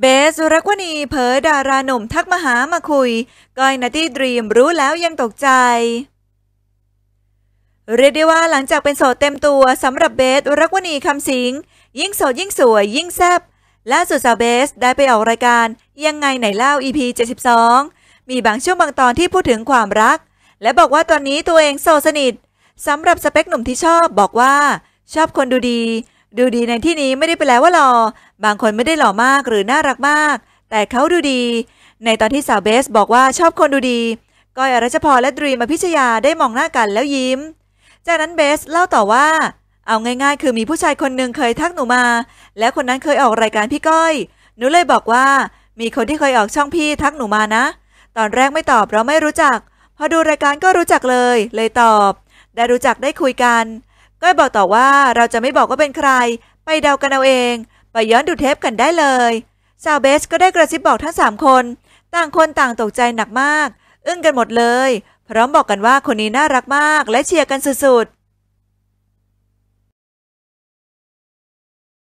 เบส รักวณีเผยดาราหนุ่มทักมหามาคุย ก้อยนาตี้ดรีมรู้แล้วยังตกใจ เรียกได้ว่าหลังจากเป็นโสดเต็มตัวสำหรับเบส รักวณีคำสิง ยิ่งโสด ยิ่งสวย ยิ่งแซบล่าสุดสาวเบสได้ไปออกรายการยังไงไหนเล่า EP 72 มีบางช่วงบางตอนที่พูดถึงความรัก และบอกว่าตอนนี้ตัวเองโสดสนิทสำหรับสเปคหนุ่มที่ชอบบอกว่า ชอบคนดูดีดูดีในที่นี้ไม่ได้ไปแล้วว่าหล่อ บางคนไม่ได้หล่อมากหรือน่ารักมาก แต่เขาดูดี ในตอนที่สาวเบสบอกว่าชอบคนดูดี ก้อยอรัชพรและดรีมพิชยาได้มองหน้ากันแล้วยิ้ม จากนั้นเบสเล่าต่อว่า เอาง่าย ๆ คือมีผู้ชายคนหนึ่งเคยทักหนูมา และคนนั้นเคยออกรายการพี่ก้อย หนูเลยบอกว่ามีคนที่เคยออกช่องพี่ทักหนูมานะ ตอนแรกไม่ตอบเราไม่รู้จัก พอดูรายการก็รู้จักเลย เลยตอบ ได้รู้จักได้คุยกันก้อยบอกต่อว่าเราจะไม่บอกว่าเป็นใคร ไปเดากันเอาเอง ไปย้อนดูเทปกันได้เลย ซาวเบสก็ได้กระซิบบอกทั้งสามคน ต่างคนต่างตกใจหนักมาก อึ้งกันหมดเลย พร้อมบอกกันว่าคนนี้น่ารักมากและเชียร์กันสุด